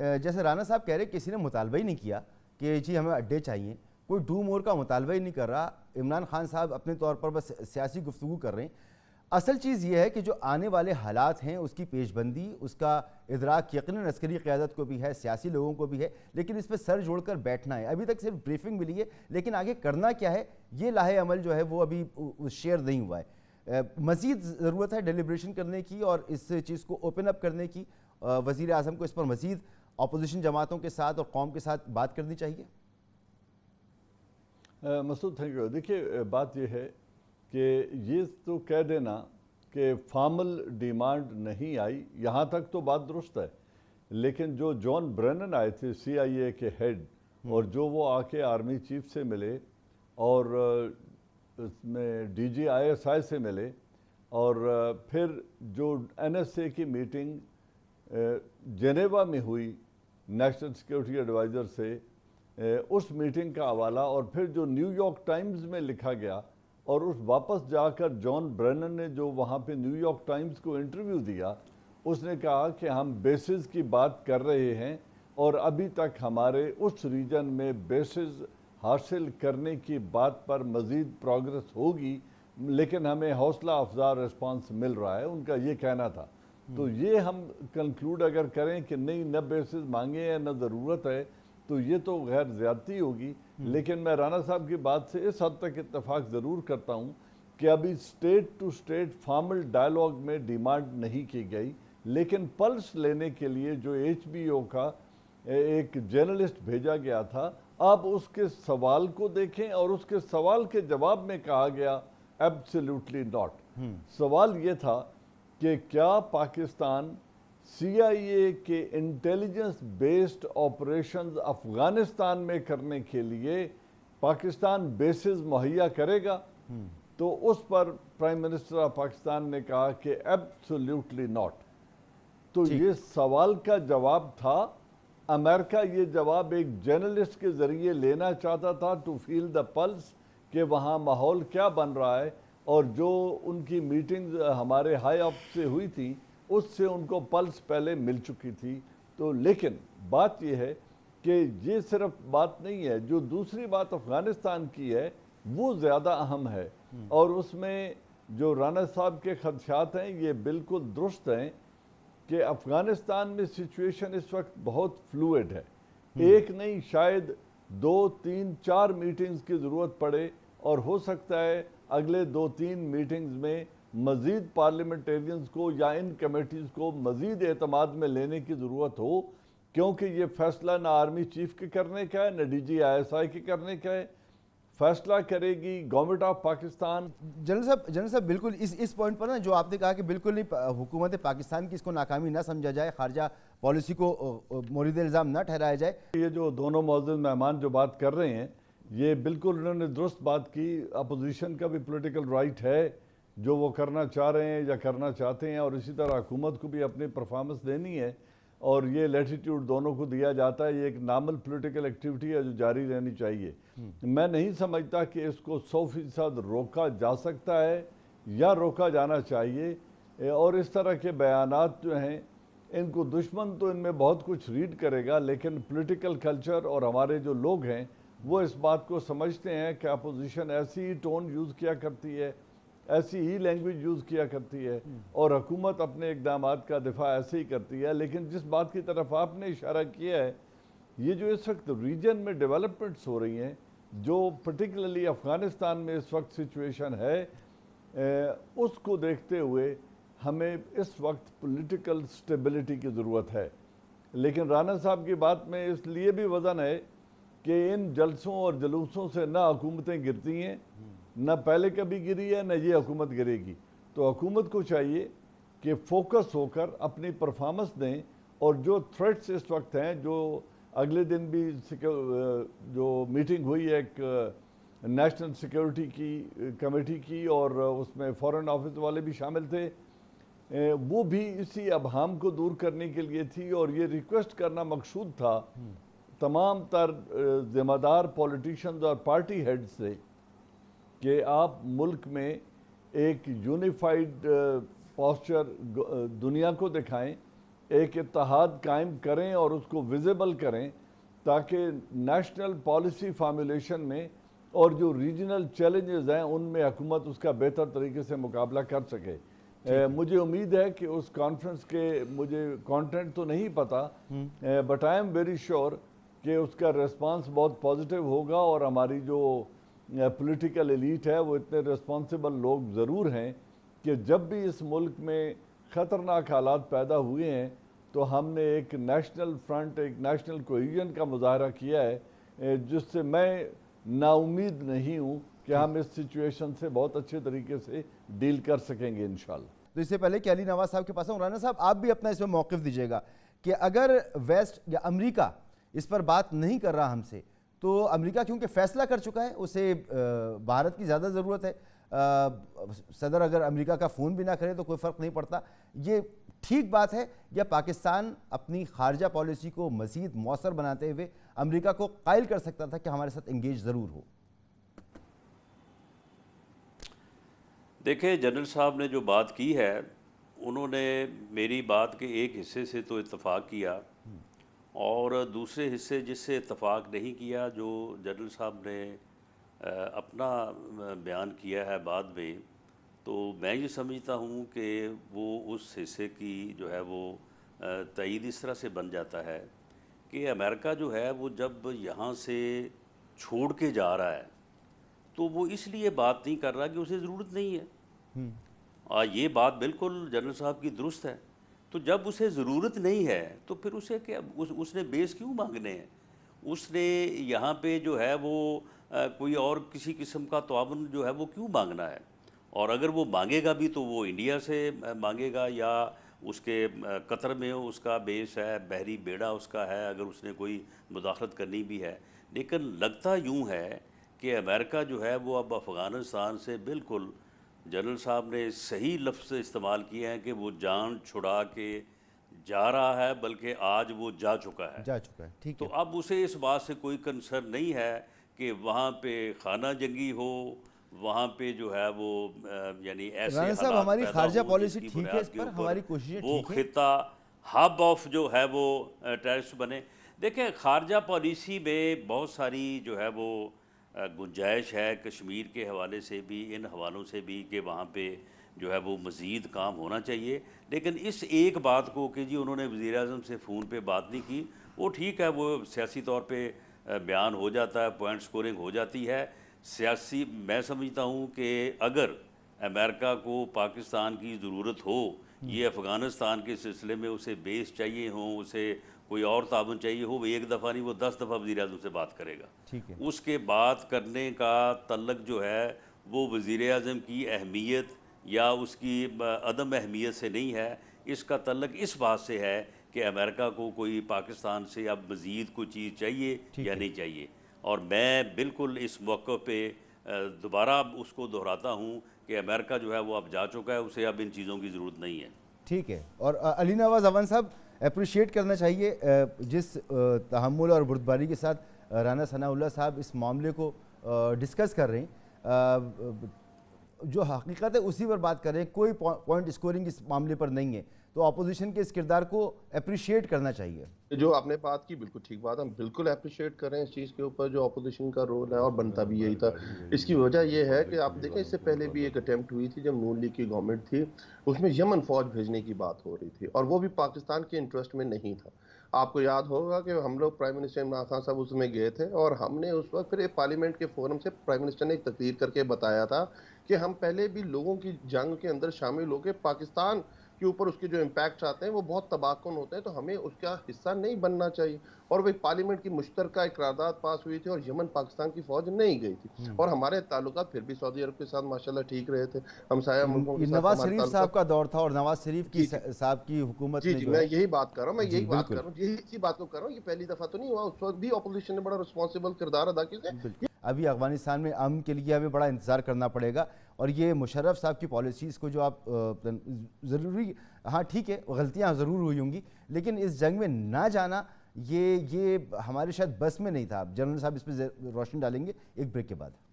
जैसे राना साहब कह रहे किसी ने मुतालबा ही नहीं किया कि जी हमें अड्डे चाहिए कोई डू मोर का मुतालबा ही नहीं कर रहा इमरान खान साहब अपने तौर पर बस सियासी गुफ्तु कर रहे हैं असल चीज़ यह है कि जो आने वाले हालात हैं उसकी पेशबंदी उसका इदराक यकीन अस्करी क़्यादत को भी है सियासी लोगों को भी है लेकिन इस पर सर जोड़ कर बैठना है अभी तक सिर्फ ब्रीफिंग मिली है लेकिन आगे करना क्या है ये लाहे अमल जो है वो अभी शेयर नहीं हुआ है मज़ीद ज़रूरत है डेलीब्रेशन करने की और इस चीज़ को ओपन अप करने की वज़ी अजम को इस पर मज़ीद अपोजिशन जमातों के साथ और कौम के साथ बात करनी चाहिए मसूद थैंक यू देखिए बात यह है कि ये तो कह देना कि फार्मल डिमांड नहीं आई यहाँ तक तो बात दुरुस्त है लेकिन जो जॉन ब्रेनन आए थे सीआईए के हेड हम्म। और जो वो आके आर्मी चीफ से मिले और इसमें D G I S I से मिले और फिर जो एन एस ए की मीटिंग जनेवा में हुई नेशनल सिक्योरिटी एडवाइज़र से उस मीटिंग का हवाला और फिर जो न्यूयॉर्क टाइम्स में लिखा गया और उस वापस जाकर जॉन ब्रेनन ने जो वहाँ पे न्यूयॉर्क टाइम्स को इंटरव्यू दिया उसने कहा कि हम बेसिस की बात कर रहे हैं और अभी तक हमारे उस रीजन में बेसिस हासिल करने की बात पर मज़ीद प्रोग्रेस होगी लेकिन हमें हौसला अफजा रिस्पांस मिल रहा है उनका ये कहना था तो हम्म। ये हम कंक्लूड अगर करें कि नहीं न बेसिस मांगे हैं न ज़रूरत है तो ये तो गैर ज्यादती होगी हम्म। लेकिन मैं राना साहब की बात से इस हद तक इतफाक ज़रूर करता हूँ कि अभी state to state formal dialogue में डिमांड नहीं की गई लेकिन पल्स लेने के लिए जो एच का एक जर्नलिस्ट भेजा गया था आप उसके सवाल को देखें और उसके सवाल के जवाब में कहा गया एब्सोल्युटली हम्म। नॉट सवाल ये था कि क्या पाकिस्तान सीआईए के इंटेलिजेंस बेस्ड ऑपरेशंस अफगानिस्तान में करने के लिए पाकिस्तान बेसिस मुहैया करेगा हम्म। तो उस पर प्राइम मिनिस्टर ऑफ पाकिस्तान ने कहा कि एब्सोल्युटली नॉट तो ये सवाल का जवाब था अमेरिका ये जवाब एक जर्नलिस्ट के जरिए लेना चाहता था टू फील द पल्स कि वहाँ माहौल क्या बन रहा है और जो उनकी मीटिंग हमारे हाई ऑफ से हुई थी उससे उनको पल्स पहले मिल चुकी थी तो लेकिन बात यह है कि ये सिर्फ बात नहीं है जो दूसरी बात अफ़गानिस्तान की है वो ज़्यादा अहम है हम्म। और उसमें जो राना साहब के खदशात हैं ये बिल्कुल दुरुस्त हैं कि अफ़गानिस्तान में सिचुएशन इस वक्त बहुत फ्लूड है हम्म। एक नहीं शायद दो तीन चार मीटिंग्स की ज़रूरत पड़े और हो सकता है अगले दो तीन मीटिंग्स में मज़ीद पार्लियामेंटेरियंस को या इन कमेटीज़ को मज़ीद अतमाद में लेने की ज़रूरत हो क्योंकि ये फैसला ना आर्मी चीफ के करने का है न D G I S I के करने का है फैसला करेगी गवर्नमेंट ऑफ पाकिस्तान जनरल साहब जनरल साहब बिल्कुल इस इस पॉइंट पर ना जो आपने कहा कि बिल्कुल नहीं हुकूमत पाकिस्तान की इसको नाकामी ना समझा जाए खारजा पॉलिसी को मोरद इल्ज़ाम ना ठहराया जाए ये जो दोनों मौजूद मेहमान जो बात कर रहे हैं ये बिल्कुल उन्होंने दुरुस्त बात की अपोजिशन का भी पॉलिटिकल राइट है जो वो करना चाह रहे हैं या करना चाहते हैं और इसी तरह हुकूमत को भी अपनी परफॉर्मेंस देनी है और ये लेटीट्यूड दोनों को दिया जाता है ये एक नॉर्मल पॉलिटिकल एक्टिविटी है जो जारी रहनी चाहिए हम्म। मैं नहीं समझता कि इसको सौ फीसद रोका जा सकता है या रोका जाना चाहिए और इस तरह के बयान जो हैं इनको दुश्मन तो इनमें बहुत कुछ रीड करेगा लेकिन पॉलिटिकल कल्चर और हमारे जो लोग हैं वो इस बात को समझते हैं कि अपोजिशन ऐसी ही टोन यूज़ किया करती है ऐसी ही लैंग्वेज यूज़ किया करती है हम्म। और हुकूमत अपने इकदाम का दिफा ऐसे ही करती है लेकिन जिस बात की तरफ आपने इशारा किया है ये जो इस वक्त रीजन में डेवलपमेंट्स हो रही हैं जो पर्टिकुलरली अफ़गानिस्तान में इस वक्त सिचुएशन है ए, उसको देखते हुए हमें इस वक्त पॉलिटिकल स्टेबिलिटी की ज़रूरत है लेकिन राना साहब की बात में इसलिए भी वज़न है कि इन जलसों और जलूसों से ना हुकूमतें गिरती हैं ना पहले कभी गिरी है ना ये हुकूमत गिरेगी तो हुकूमत को चाहिए कि फोकस होकर अपनी परफॉर्मेंस दें और जो थ्रेट्स इस वक्त हैं जो अगले दिन भी जो मीटिंग हुई एक नेशनल सिक्योरिटी की कमेटी की और उसमें फॉरेन ऑफिस वाले भी शामिल थे वो भी इसी अबहम को दूर करने के लिए थी और ये रिक्वेस्ट करना मकसूद था तमाम तर ज़िम्मेदार पॉलिटिशन और पार्टी हेड से कि आप मुल्क में एक यूनिफाइड पॉस्चर दुनिया को दिखाएं एक इतिहाद कायम करें और उसको विजिबल करें ताकि नेशनल पॉलिसी फार्मूलेशन में और जो रीजनल चैलेंजेस हैं उनमें हुकूमत उसका बेहतर तरीके से मुकाबला कर सके ए, मुझे उम्मीद है कि उस कॉन्फ्रेंस के मुझे कंटेंट तो नहीं पता but I am very sure कि उसका रिस्पांस बहुत पॉजिटिव होगा और हमारी जो पॉलिटिकल एलीट है वो इतने रिस्पॉन्सिबल लोग ज़रूर हैं कि जब भी इस मुल्क में ख़तरनाक हालात पैदा हुए हैं तो हमने एक नेशनल फ्रंट एक नेशनल कोहिजन का मुजाहरा किया है जिससे मैं नाउमीद नहीं हूँ कि हम इस सिचुएशन से बहुत अच्छे तरीके से डील कर सकेंगे इन तो इससे पहले कैली नवाज साहब के पास मौलाना साहब आप भी अपना इसमें मौक़ दीजिएगा कि अगर वेस्ट या अमरीका इस पर बात नहीं कर रहा हमसे तो अमेरिका क्योंकि फैसला कर चुका है उसे भारत की ज़्यादा ज़रूरत है सदर अगर अमेरिका का फ़ोन भी ना करे तो कोई फ़र्क नहीं पड़ता ये ठीक बात है या पाकिस्तान अपनी खारजा पॉलिसी को मज़ीद मौसर बनाते हुए अमेरिका को कायल कर सकता था कि हमारे साथ इंगेज ज़रूर हो देखिए जनरल साहब ने जो बात की है उन्होंने मेरी बात के एक हिस्से से तो इतफ़ाक़ किया और दूसरे हिस्से जिससे इतफाक़ नहीं किया जो जनरल साहब ने अपना बयान किया है बाद में तो मैं ये समझता हूँ कि वो उस हिस्से की जो है वो तइद इस तरह से बन जाता है कि अमेरिका जो है वो जब यहाँ से छोड़ के जा रहा है तो वो इसलिए बात नहीं कर रहा कि उसे ज़रूरत नहीं है हम्म। आ, ये बात बिल्कुल जनरल साहब की दुरुस्त है तो जब उसे ज़रूरत नहीं है तो फिर उसे क्या उस, उसने बेस क्यों मांगने हैं उसने यहाँ पे जो है वो आ, कोई और किसी किस्म का तोन जो है वो क्यों मांगना है और अगर वो मांगेगा भी तो वो इंडिया से मांगेगा या उसके कतर में उसका बेस है बहरी बेड़ा उसका है अगर उसने कोई मुदाखलत करनी भी है लेकिन लगता यूँ है कि अमेरिका जो है वो अब अफ़गानिस्तान से बिल्कुल जनरल साहब ने सही लफ्ज़ इस्तेमाल किए हैं कि वो जान छुड़ा के जा रहा है बल्कि आज वो जा चुका है जा चुका है ठीक तो है। अब उसे इस बात से कोई कंसर्न नहीं है कि वहाँ पे खाना जंगी हो वहाँ पे जो है वो यानी ऐसे साहब हमारी खारजा पॉलिसी ठीक है इस पर हमारी कोशिश वो खिता हब ऑफ जो है वो टेरिस्ट बने देखें खारजा पॉलिसी में बहुत सारी जो है वो गुंजाइश है कश्मीर के हवाले से भी इन हवालों से भी कि वहाँ पर जो है वो मज़ीद काम होना चाहिए लेकिन इस एक बात को कि जी उन्होंने वज़ी अजम से फ़ोन पर बात नहीं की वो ठीक है वो सियासी तौर पर बयान हो जाता है पॉइंट स्कोरिंग हो जाती है सियासी मैं समझता हूँ कि अगर अमेरिका को पाकिस्तान की ज़रूरत हो ये अफ़गानिस्तान के सिलसिले में उसे बेस चाहिए हों उसे कोई और ताबन चाहिए हो वो एक दफ़ा नहीं वो दस दफ़ा वजी अजम से बात करेगा ठीक है उसके बात करने का तलक जो है वो वज़ी अजम की अहमियत या उसकी अदम अहमियत से नहीं है इसका तलक इस बात से है कि अमेरिका को कोई पाकिस्तान से अब मज़ीद कोई चीज़ चाहिए या नहीं चाहिए और मैं बिल्कुल इस मौक़ पर दोबारा उसको दोहराता हूँ कि अमेरिका जो है वो अब जा चुका है उसे अब इन चीज़ों की ज़रूरत नहीं है ठीक है और अली नवाज अवन साहब अप्रिशिएट करना चाहिए जिस तहमुल और बुर्दबारी के साथ राना सनाउल्ला साहब इस मामले को डिस्कस कर रहे हैं जो हकीकत है उसी पर बात करें कोई पॉइंट स्कोरिंग इस मामले पर नहीं है तो अपोजिशन के इस किरदार को अप्रिशिएट करना चाहिए जो आपने बात की बिल्कुल ठीक बात हम बिल्कुल अप्रिशिएट कर रहे हैं इस चीज़ के ऊपर जो अपोजिशन का रोल है और बनता भी यही था इसकी वजह यह है कि आप देखें इससे पहले भी एक अटैम्प्ट हुई थी जब नून लीग की गवर्नमेंट थी उसमें यमन फौज भेजने की बात हो रही थी और वो भी पाकिस्तान के इंटरेस्ट में नहीं था आपको याद होगा कि हम लोग प्राइम मिनिस्टर इमरान खान साहब उसमें गए थे और हमने उस वक्त फिर पार्लियामेंट के फोरम से प्राइम मिनिस्टर ने एक तकरीर करके बताया था कि हम पहले भी लोगों की जंग के अंदर शामिल होकर पाकिस्तान के ऊपर उसके जो इम्पैक्ट्स आते हैं वो बहुत तबाहकुन होते हैं तो हमें उसका हिस्सा नहीं बनना चाहिए और वही पार्लियामेंट की मुश्तर इकरारदात पास हुई थी और यमन पाकिस्तान की फौज नहीं गई थी हम्म। और हमारे ताल्लुक फिर भी सऊदी अरब के साथ माशाल्लाह ठीक रहे थे हमसाया मुल्कों नवाज शरीफ साहब का दौर था और नवाज शरीफ की साहब की हुकूमत जी जी मैं यही बात कर रहा हूँ मैं यही बात कर रहा हूँ यही बात को तो कर रहा हूँ ये पहली दफ़ा तो नहीं हुआ उस वक्त भी अपोजिशन ने बड़ा रिस्पॉन्सिबल किरदार अदा किया अभी अफगानिस्तान में अम के लिए हमें बड़ा इंतज़ार करना पड़ेगा और ये मुशर्रफ साहब की पॉलिसीज़ को जो आप ज़रूरी हाँ ठीक है गलतियाँ ज़रूर हुई होंगी लेकिन इस जंग में ना जाना ये ये हमारे शायद बस में नहीं था जनरल साहब इस पर रोशनी डालेंगे एक ब्रेक के बाद